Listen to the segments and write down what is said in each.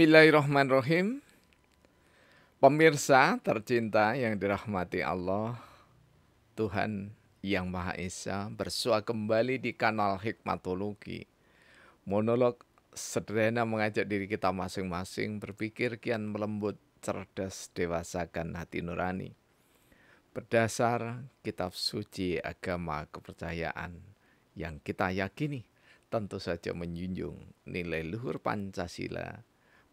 Bismillahirrahmanirrahim. Pemirsa tercinta yang dirahmati Allah, Tuhan Yang Maha Esa bersua kembali di kanal Hikmatologi. Monolog sederhana mengajak diri kita masing-masing berpikir kian melembut, cerdas, dewasakan hati nurani. Berdasar kitab suci agama kepercayaan yang kita yakini, tentu saja menjunjung nilai luhur Pancasila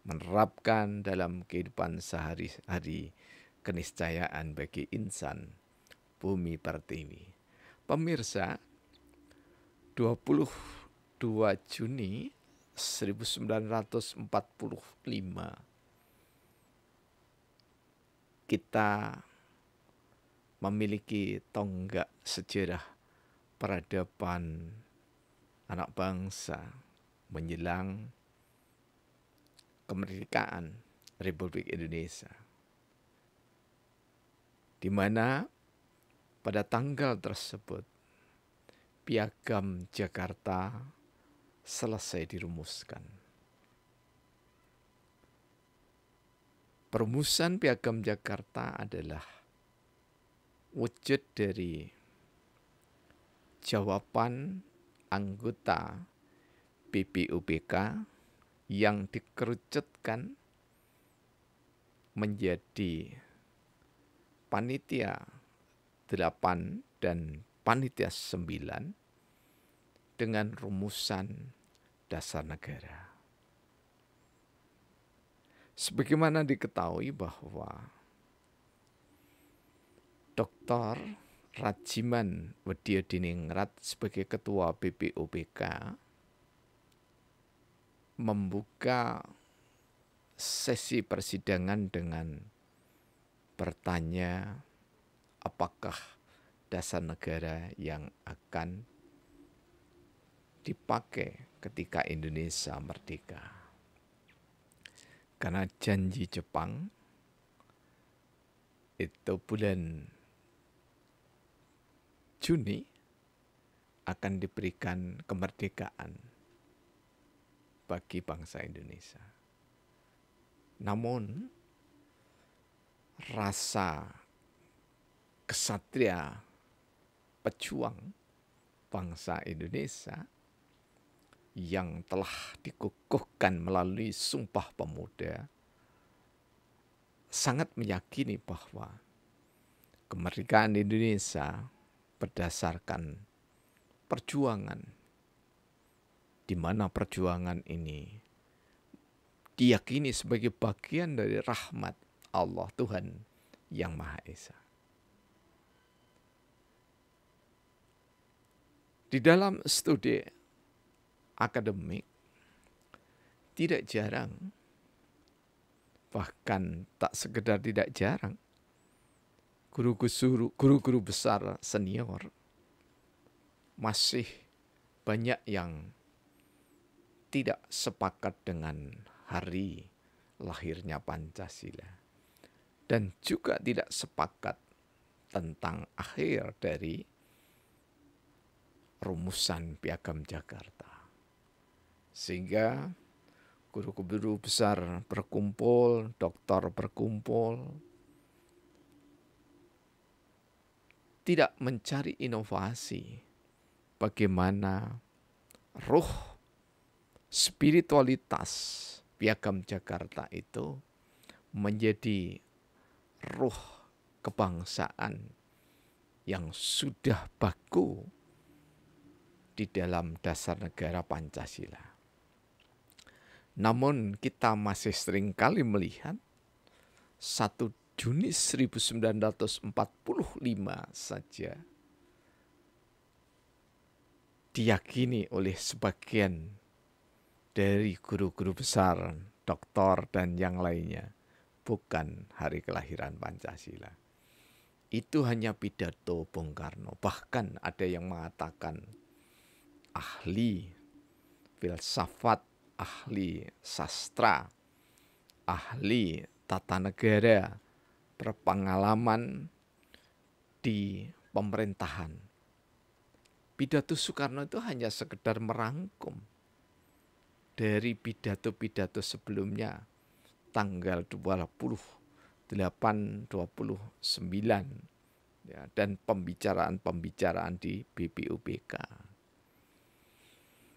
menerapkan dalam kehidupan sehari-hari keniscayaan bagi insan bumi pertiwi. Pemirsa, 22 Juni 1945 kita memiliki tonggak sejarah peradaban anak bangsa menjelang kemerdekaan Republik Indonesia. Di mana pada tanggal tersebut Piagam Jakarta selesai dirumuskan. Perumusan Piagam Jakarta adalah wujud dari jawaban anggota PPUBK yang dikerucutkan menjadi panitia 8 dan panitia 9 dengan rumusan dasar negara. Sebagaimana diketahui bahwa Dr. Rajiman Wedya sebagai ketua BPUPK membuka sesi persidangan dengan bertanya apakah dasar negara yang akan dipakai ketika Indonesia merdeka. Karena janji Jepang itu bulan Juni akan diberikan kemerdekaan bagi bangsa Indonesia. Namun rasa kesatria pejuang bangsa Indonesia yang telah dikukuhkan melalui Sumpah Pemuda sangat meyakini bahwa kemerdekaan Indonesia berdasarkan perjuangan di mana perjuangan ini diyakini sebagai bagian dari rahmat Allah Tuhan yang Maha Esa. Di dalam studi akademik, tidak jarang, bahkan tak sekedar tidak jarang, guru-guru guru-guru besar senior masih banyak yang tidak sepakat dengan hari lahirnya Pancasila dan juga tidak sepakat tentang akhir dari rumusan Piagam Jakarta. Sehingga guru-guru besar berkumpul, dokter berkumpul, tidak mencari inovasi bagaimana ruh spiritualitas Piagam Jakarta itu menjadi ruh kebangsaan yang sudah baku di dalam dasar negara Pancasila. Namun kita masih sering kali melihat 1 Juni 1945 saja diyakini oleh sebagian dari guru-guru besar, doktor, dan yang lainnya, bukan hari kelahiran Pancasila. Itu hanya pidato Bung Karno. Bahkan ada yang mengatakan ahli filsafat, ahli sastra, ahli tata negara, berpengalaman di pemerintahan. Pidato Soekarno itu hanya sekedar merangkum dari pidato-pidato sebelumnya tanggal 28 29 ya, dan pembicaraan-pembicaraan di BPUPK.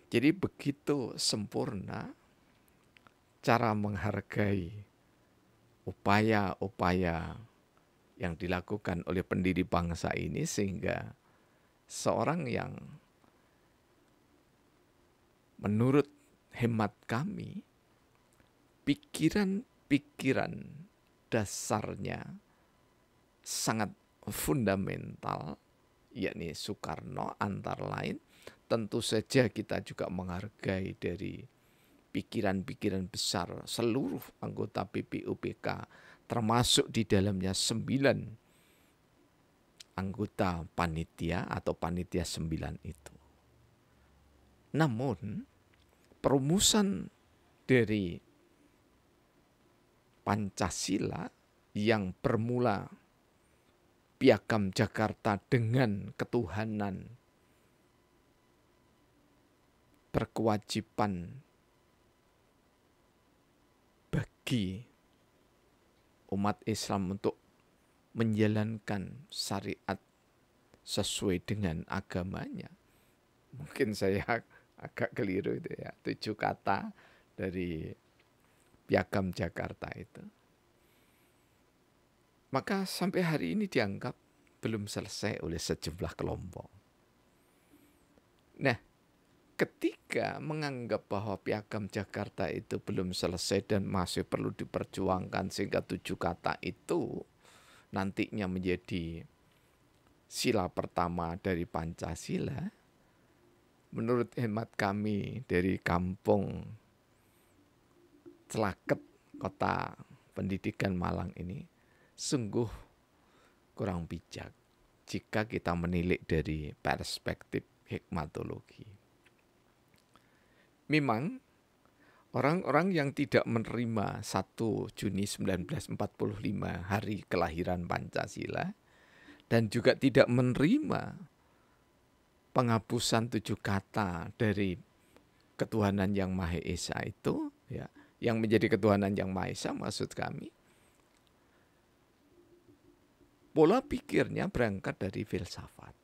Jadi begitu sempurna cara menghargai upaya-upaya yang dilakukan oleh pendiri bangsa ini sehingga seorang yang menurut hemat kami, pikiran-pikiran dasarnya sangat fundamental, yakni Soekarno antara lain. Tentu saja kita juga menghargai dari pikiran-pikiran besar seluruh anggota PPUPK termasuk di dalamnya sembilan anggota panitia atau panitia sembilan itu. Namun perumusan dari Pancasila yang bermula Piagam Jakarta dengan ketuhanan berkewajiban bagi umat Islam untuk menjalankan syariat sesuai dengan agamanya. Mungkin saya agak keliru itu ya tujuh kata dari piagam Jakarta itu maka sampai hari ini dianggap belum selesai oleh sejumlah kelompok nah ketika menganggap bahwa piagam Jakarta itu belum selesai dan masih perlu diperjuangkan sehingga tujuh kata itu nantinya menjadi sila pertama dari Pancasila, menurut hemat kami dari kampung Celaket kota pendidikan Malang ini sungguh kurang bijak jika kita menilik dari perspektif hikmatologi. Memang orang-orang yang tidak menerima 1 Juni 1945 hari kelahiran Pancasila dan juga tidak menerima penghapusan tujuh kata dari ketuhanan yang Maha Esa itu ya yang menjadi ketuhanan yang Maha Esa maksud kami pola pikirnya berangkat dari filsafat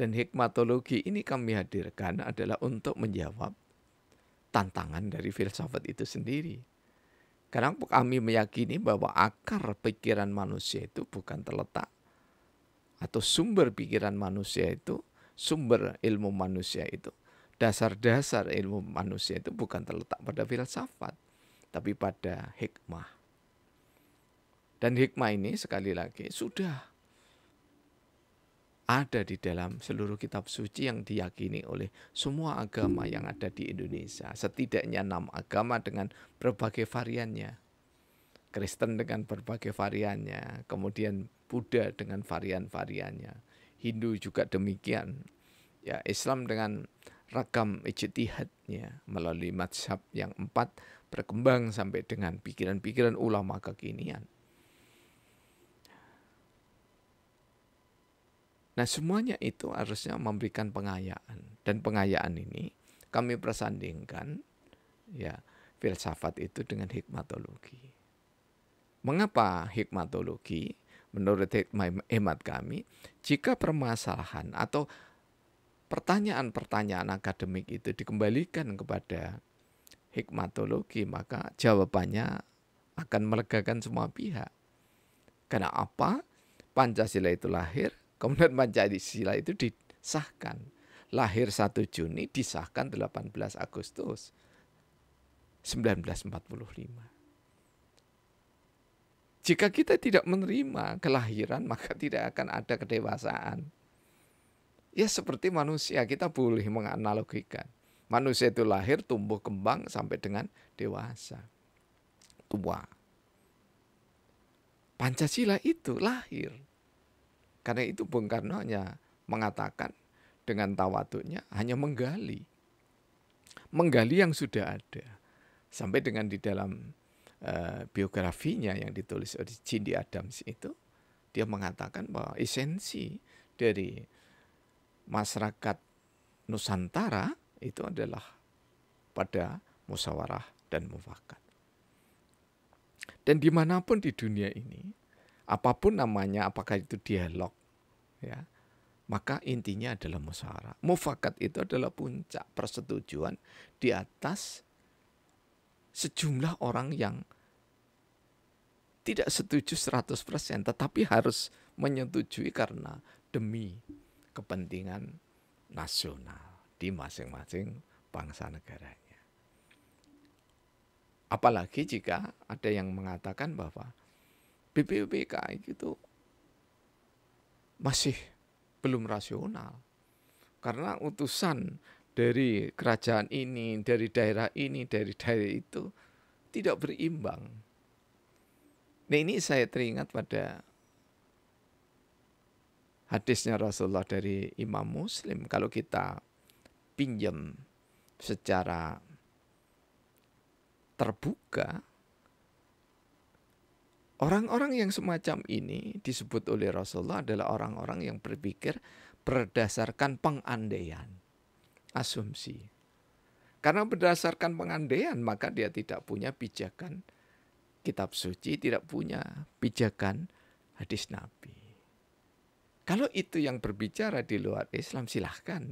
dan hikmatologi ini kami hadirkan adalah untuk menjawab tantangan dari filsafat itu sendiri karena kami meyakini bahwa akar pikiran manusia itu bukan terletak atau sumber pikiran manusia itu sumber ilmu manusia itu. Dasar-dasar ilmu manusia itu bukan terletak pada filsafat, tapi pada hikmah. Dan hikmah ini sekali lagi sudah ada di dalam seluruh kitab suci yang diyakini oleh semua agama yang ada di Indonesia. Setidaknya enam agama dengan berbagai variannya. Kristen dengan berbagai variannya, kemudian Buddha dengan varian-variannya, Hindu juga demikian. Ya, Islam dengan ragam ijtihad melalui mazhab yang empat berkembang sampai dengan pikiran-pikiran ulama kekinian. Nah, semuanya itu harusnya memberikan pengayaan dan pengayaan ini kami persandingkan ya filsafat itu dengan hikmatologi. Mengapa hikmatologi? menurut hemat kami, jika permasalahan atau pertanyaan-pertanyaan akademik itu dikembalikan kepada hikmatologi, maka jawabannya akan melegakan semua pihak. Karena apa? Pancasila itu lahir, kemudian Pancasila itu disahkan. Lahir 1 Juni, disahkan 18 Agustus 1945. Jika kita tidak menerima kelahiran, maka tidak akan ada kedewasaan. Ya seperti manusia, kita boleh menganalogikan. Manusia itu lahir, tumbuh, kembang sampai dengan dewasa. Tua. Pancasila itu lahir. Karena itu Bung Karno hanya mengatakan dengan tawaduknya hanya menggali. Menggali yang sudah ada. Sampai dengan di dalam Eh, biografinya yang ditulis oleh Cindy Adams itu, dia mengatakan bahwa esensi dari masyarakat Nusantara itu adalah pada musyawarah dan mufakat. Dan dimanapun di dunia ini, apapun namanya, apakah itu dialog, ya, maka intinya adalah musyawarah. Mufakat itu adalah puncak persetujuan di atas sejumlah orang yang tidak setuju 100% tetapi harus menyetujui karena demi kepentingan nasional di masing-masing bangsa negaranya. Apalagi jika ada yang mengatakan bahwa BPUPK itu masih belum rasional karena utusan dari kerajaan ini, dari daerah ini, dari daerah itu tidak berimbang. Nah ini saya teringat pada hadisnya Rasulullah dari Imam Muslim. Kalau kita pinjam secara terbuka, orang-orang yang semacam ini disebut oleh Rasulullah adalah orang-orang yang berpikir berdasarkan pengandaian asumsi. Karena berdasarkan pengandaian maka dia tidak punya pijakan kitab suci, tidak punya pijakan hadis nabi. Kalau itu yang berbicara di luar Islam silahkan.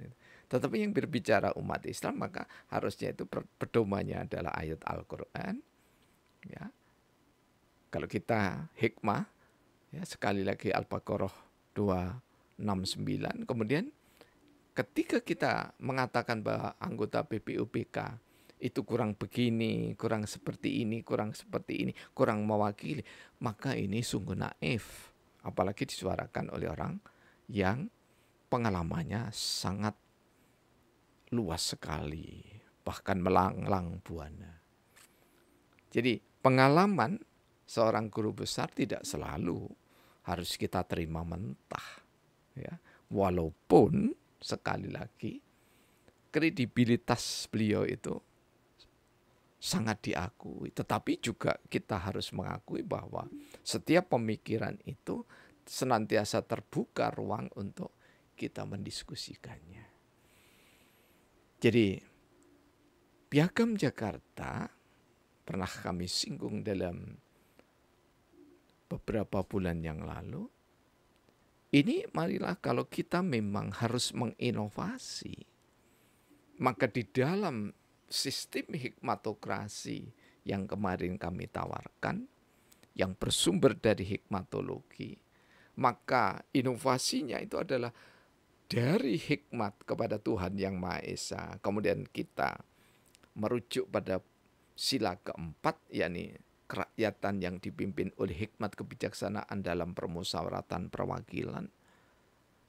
Tetapi yang berbicara umat Islam maka harusnya itu pedomannya adalah ayat Al-Quran. Ya. Kalau kita hikmah, ya sekali lagi Al-Baqarah 269, kemudian ketika kita mengatakan bahwa anggota PPUPK itu kurang begini, kurang seperti ini, kurang seperti ini, kurang mewakili, maka ini sungguh naif. Apalagi disuarakan oleh orang yang pengalamannya sangat luas sekali, bahkan melanglang buana. Jadi pengalaman seorang guru besar tidak selalu harus kita terima mentah. Ya. Walaupun sekali lagi kredibilitas beliau itu sangat diakui. Tetapi juga kita harus mengakui bahwa setiap pemikiran itu senantiasa terbuka ruang untuk kita mendiskusikannya. Jadi Piagam Jakarta pernah kami singgung dalam beberapa bulan yang lalu ini marilah kalau kita memang harus menginovasi, maka di dalam sistem hikmatokrasi yang kemarin kami tawarkan, yang bersumber dari hikmatologi, maka inovasinya itu adalah dari hikmat kepada Tuhan Yang Maha Esa. Kemudian kita merujuk pada sila keempat, yakni kerakyatan yang dipimpin oleh hikmat kebijaksanaan dalam permusawaratan perwakilan,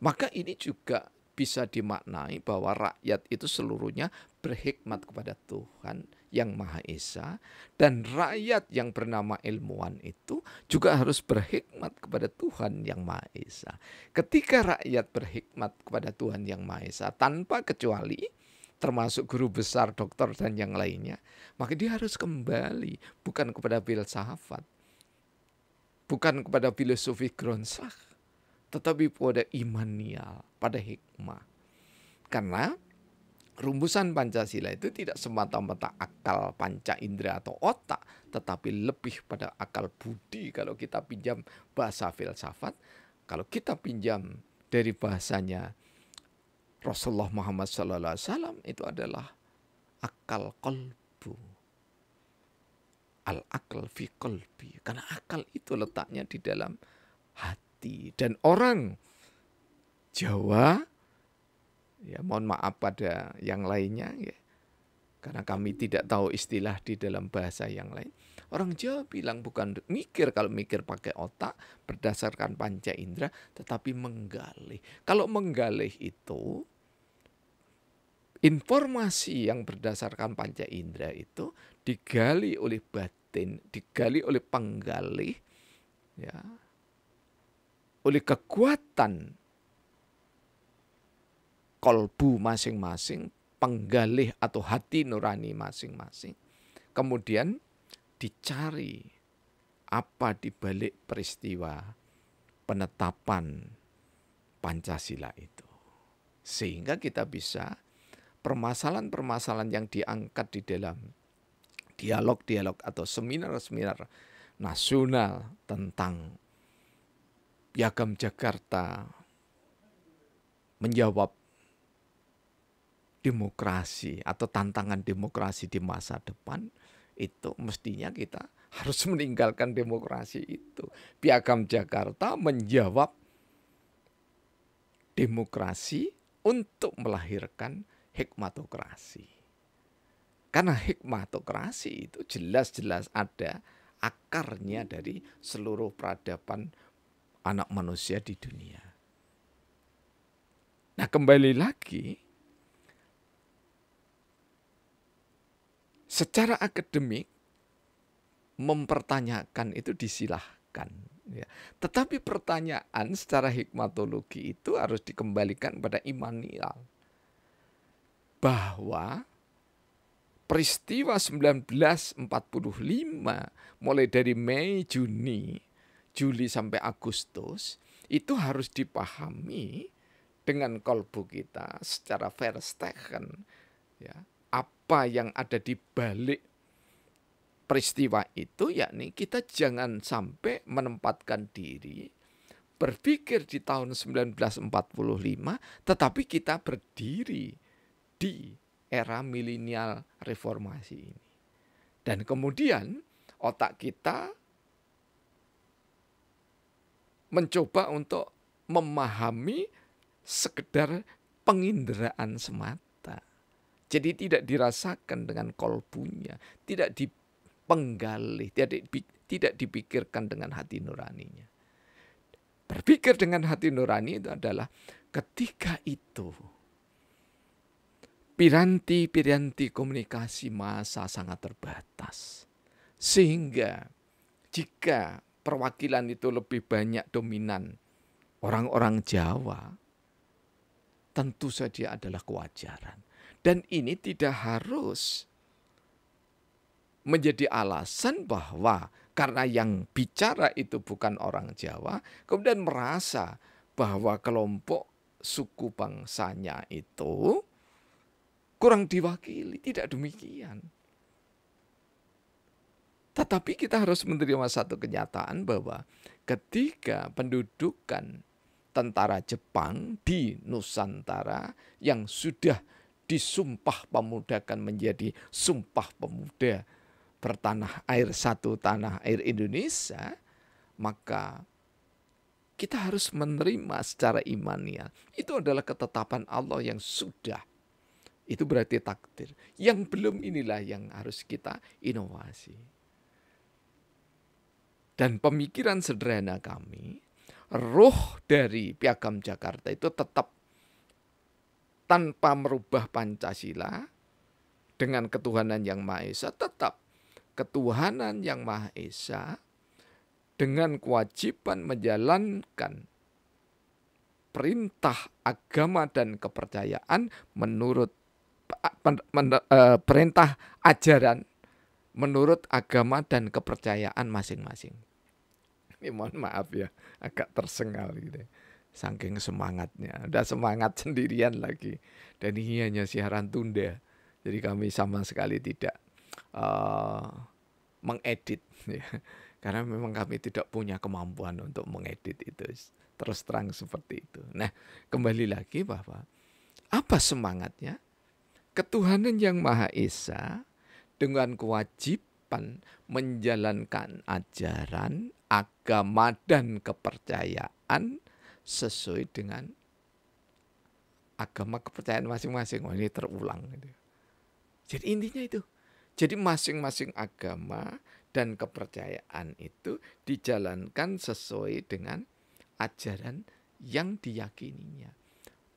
maka ini juga bisa dimaknai bahwa rakyat itu seluruhnya berhikmat kepada Tuhan yang Maha Esa dan rakyat yang bernama ilmuwan itu juga harus berhikmat kepada Tuhan yang Maha Esa. Ketika rakyat berhikmat kepada Tuhan yang Maha Esa tanpa kecuali termasuk guru besar, dokter, dan yang lainnya, maka dia harus kembali bukan kepada filsafat, bukan kepada filosofi gronsak, tetapi pada imanial, pada hikmah. Karena rumusan Pancasila itu tidak semata-mata akal panca indera atau otak, tetapi lebih pada akal budi kalau kita pinjam bahasa filsafat, kalau kita pinjam dari bahasanya Rasulullah Muhammad SAW itu adalah akal kolbu. Al-akal fi kolbi. Karena akal itu letaknya di dalam hati. Dan orang Jawa, ya mohon maaf pada yang lainnya, ya, karena kami tidak tahu istilah di dalam bahasa yang lain. Orang Jawa bilang bukan mikir kalau mikir pakai otak berdasarkan panca indera, tetapi menggali. Kalau menggali itu informasi yang berdasarkan panca indera itu digali oleh batin, digali oleh penggali, ya, oleh kekuatan kolbu masing-masing, penggali atau hati nurani masing-masing. Kemudian dicari apa di balik peristiwa penetapan Pancasila itu. Sehingga kita bisa permasalahan-permasalahan yang diangkat di dalam dialog-dialog atau seminar-seminar nasional tentang Piagam Jakarta menjawab demokrasi atau tantangan demokrasi di masa depan itu mestinya kita harus meninggalkan demokrasi itu. Piagam Jakarta menjawab demokrasi untuk melahirkan hikmatokrasi. Karena hikmatokrasi itu jelas-jelas ada akarnya dari seluruh peradaban anak manusia di dunia. Nah, kembali lagi secara akademik mempertanyakan itu disilahkan ya. Tetapi pertanyaan secara hikmatologi itu harus dikembalikan pada imanial bahwa peristiwa 1945 mulai dari Mei, Juni, Juli sampai Agustus itu harus dipahami dengan kolbu kita secara verstehen ya apa yang ada di balik peristiwa itu yakni kita jangan sampai menempatkan diri berpikir di tahun 1945 tetapi kita berdiri di era milenial reformasi ini. Dan kemudian otak kita mencoba untuk memahami sekedar penginderaan semata. Jadi tidak dirasakan dengan kolbunya, tidak dipenggali, tidak tidak dipikirkan dengan hati nuraninya. Berpikir dengan hati nurani itu adalah ketika itu piranti-piranti komunikasi masa sangat terbatas. Sehingga jika perwakilan itu lebih banyak dominan orang-orang Jawa, tentu saja adalah kewajaran. Dan ini tidak harus menjadi alasan bahwa karena yang bicara itu bukan orang Jawa, kemudian merasa bahwa kelompok suku bangsanya itu kurang diwakili. Tidak demikian. Tetapi kita harus menerima satu kenyataan bahwa ketika pendudukan tentara Jepang di Nusantara yang sudah disumpah pemuda pemudakan menjadi sumpah pemuda bertanah air satu tanah air Indonesia, maka kita harus menerima secara imannya. Itu adalah ketetapan Allah yang sudah itu berarti takdir. Yang belum inilah yang harus kita inovasi. Dan pemikiran sederhana kami, roh dari Piagam Jakarta itu tetap tanpa merubah Pancasila dengan ketuhanan yang Maha Esa tetap ketuhanan yang Maha Esa dengan kewajiban menjalankan perintah agama dan kepercayaan menurut E, perintah ajaran menurut agama dan kepercayaan masing-masing. Ini mohon maaf ya, agak tersengal gitu. Ya. Saking semangatnya, udah semangat sendirian lagi. Dan ini hanya siaran tunda. Jadi kami sama sekali tidak uh, mengedit. Ya. Karena memang kami tidak punya kemampuan untuk mengedit itu. Terus terang seperti itu. Nah, kembali lagi bahwa apa semangatnya? ketuhanan yang Maha Esa dengan kewajiban menjalankan ajaran, agama, dan kepercayaan sesuai dengan agama kepercayaan masing-masing. ini terulang. Gitu. Jadi intinya itu. Jadi masing-masing agama dan kepercayaan itu dijalankan sesuai dengan ajaran yang diyakininya.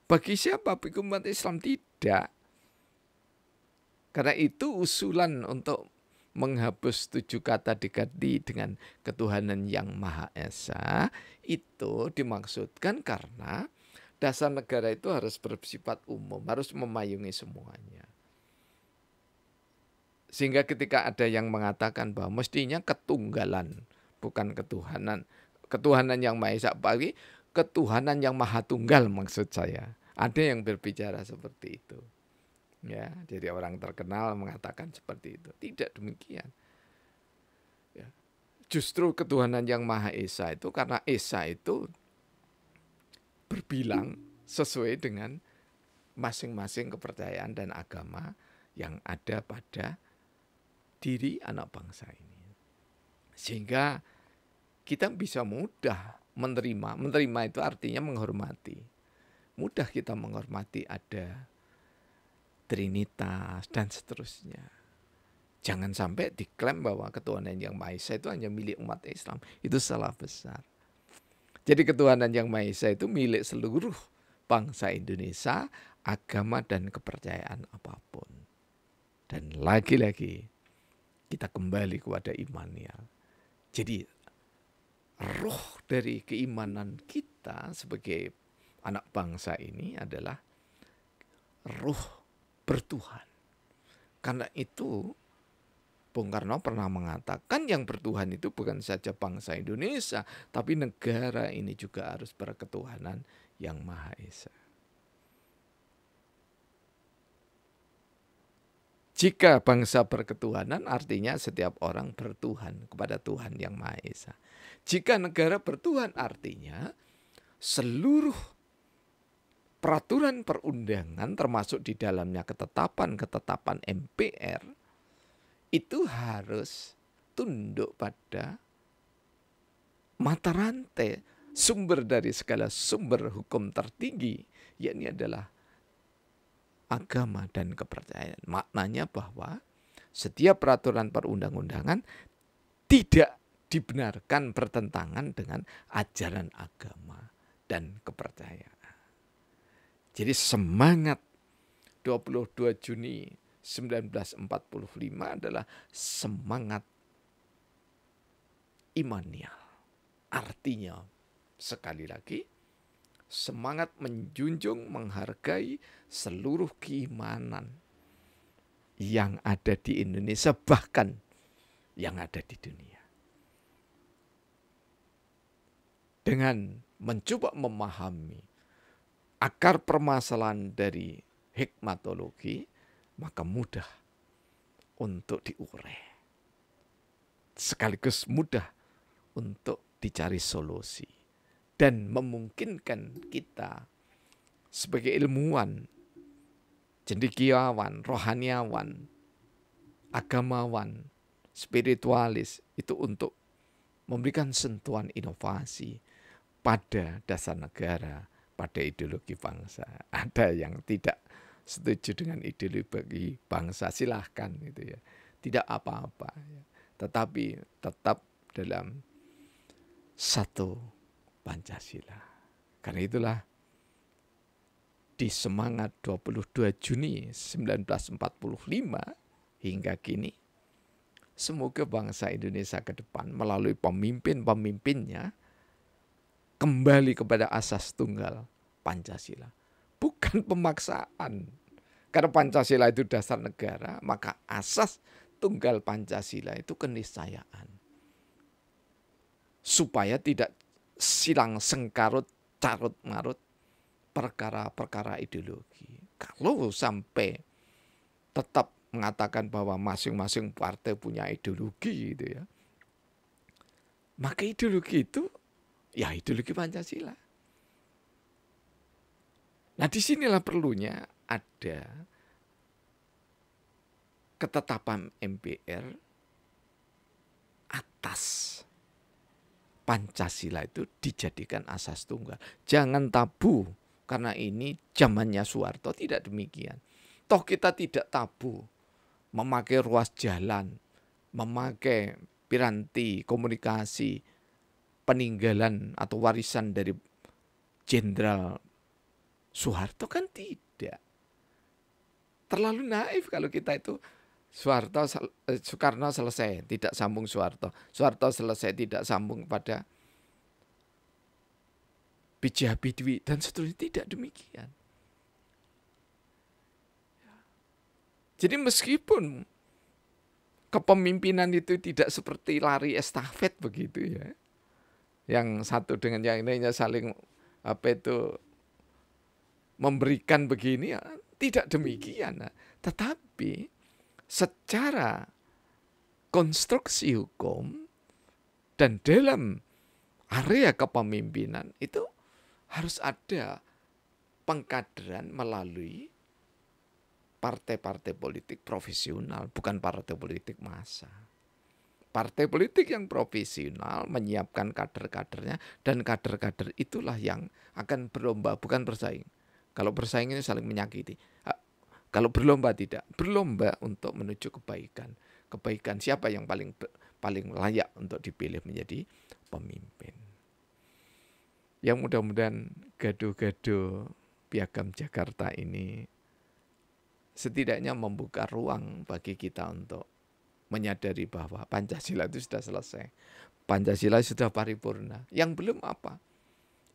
Bagi siapa hukum umat Islam tidak? Karena itu usulan untuk menghapus tujuh kata diganti dengan ketuhanan yang Maha Esa itu dimaksudkan karena dasar negara itu harus bersifat umum, harus memayungi semuanya. Sehingga ketika ada yang mengatakan bahwa mestinya ketunggalan, bukan ketuhanan. Ketuhanan yang Maha Esa, bagi ketuhanan yang Maha Tunggal maksud saya. Ada yang berbicara seperti itu. Ya, jadi orang terkenal mengatakan seperti itu. Tidak demikian. Ya. Justru ketuhanan yang Maha Esa itu karena Esa itu berbilang sesuai dengan masing-masing kepercayaan dan agama yang ada pada diri anak bangsa ini. Sehingga kita bisa mudah menerima. Menerima itu artinya menghormati. Mudah kita menghormati ada Trinitas dan seterusnya. Jangan sampai diklaim bahwa ketuhanan yang Maha Esa itu hanya milik umat Islam. Itu salah besar. Jadi ketuhanan yang Maha Esa itu milik seluruh bangsa Indonesia, agama dan kepercayaan apapun. Dan lagi-lagi kita kembali kepada iman ya. Jadi roh dari keimanan kita sebagai anak bangsa ini adalah roh bertuhan. Karena itu Bung Karno pernah mengatakan yang bertuhan itu bukan saja bangsa Indonesia, tapi negara ini juga harus berketuhanan yang Maha Esa. Jika bangsa berketuhanan artinya setiap orang bertuhan kepada Tuhan yang Maha Esa. Jika negara bertuhan artinya seluruh peraturan perundangan termasuk di dalamnya ketetapan-ketetapan MPR itu harus tunduk pada mata rantai sumber dari segala sumber hukum tertinggi yakni adalah agama dan kepercayaan. Maknanya bahwa setiap peraturan perundang-undangan tidak dibenarkan bertentangan dengan ajaran agama dan kepercayaan. Jadi semangat 22 Juni 1945 adalah semangat imanial. Artinya, sekali lagi, semangat menjunjung menghargai seluruh keimanan yang ada di Indonesia, bahkan yang ada di dunia. Dengan mencoba memahami akar permasalahan dari hikmatologi, maka mudah untuk diurai. Sekaligus mudah untuk dicari solusi. Dan memungkinkan kita sebagai ilmuwan, cendekiawan, rohaniawan, agamawan, spiritualis itu untuk memberikan sentuhan inovasi pada dasar negara pada ideologi bangsa, ada yang tidak setuju dengan ideologi bangsa silahkan gitu ya, tidak apa-apa. Ya. Tetapi tetap dalam satu Pancasila. Karena itulah di semangat 22 Juni 1945 hingga kini, semoga bangsa Indonesia ke depan melalui pemimpin-pemimpinnya kembali kepada asas tunggal Pancasila. Bukan pemaksaan. Karena Pancasila itu dasar negara, maka asas tunggal Pancasila itu keniscayaan. Supaya tidak silang sengkarut, carut marut perkara-perkara ideologi. Kalau sampai tetap mengatakan bahwa masing-masing partai punya ideologi gitu ya. Maka ideologi itu Ya ideologi Pancasila. Nah disinilah perlunya ada ketetapan MPR atas Pancasila itu dijadikan asas tunggal. Jangan tabu karena ini zamannya Soeharto tidak demikian. Toh kita tidak tabu memakai ruas jalan, memakai piranti komunikasi, peninggalan atau warisan dari Jenderal Soeharto kan tidak. Terlalu naif kalau kita itu Soeharto eh, Soekarno selesai, tidak sambung Soeharto. Soeharto selesai, tidak sambung pada B.J. Habibie dan seterusnya tidak demikian. Jadi meskipun kepemimpinan itu tidak seperti lari estafet begitu ya yang satu dengan yang lainnya saling apa itu memberikan begini ya, tidak demikian nah, tetapi secara konstruksi hukum dan dalam area kepemimpinan itu harus ada pengkaderan melalui partai-partai politik profesional bukan partai politik massa partai politik yang profesional menyiapkan kader-kadernya dan kader-kader itulah yang akan berlomba bukan bersaing. Kalau bersaing ini saling menyakiti. Kalau berlomba tidak, berlomba untuk menuju kebaikan. Kebaikan siapa yang paling paling layak untuk dipilih menjadi pemimpin. Yang mudah-mudahan gaduh-gaduh piagam Jakarta ini setidaknya membuka ruang bagi kita untuk menyadari bahwa Pancasila itu sudah selesai. Pancasila sudah paripurna. Yang belum apa?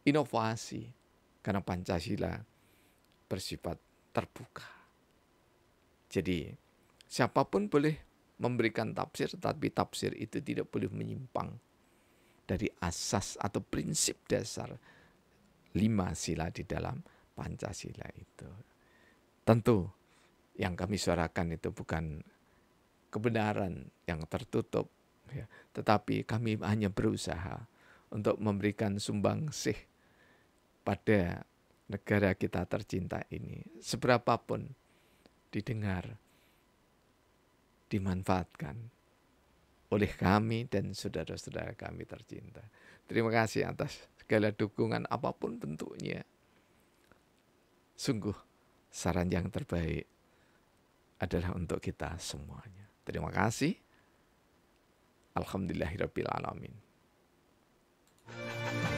Inovasi. Karena Pancasila bersifat terbuka. Jadi siapapun boleh memberikan tafsir, tapi tafsir itu tidak boleh menyimpang dari asas atau prinsip dasar lima sila di dalam Pancasila itu. Tentu yang kami suarakan itu bukan kebenaran yang tertutup. Ya. Tetapi kami hanya berusaha untuk memberikan sumbangsih pada negara kita tercinta ini. Seberapapun didengar, dimanfaatkan oleh kami dan saudara-saudara kami tercinta. Terima kasih atas segala dukungan apapun bentuknya. Sungguh saran yang terbaik adalah untuk kita semuanya. Terima kasih. Alhamdulillahirrabbilalamin. alamin.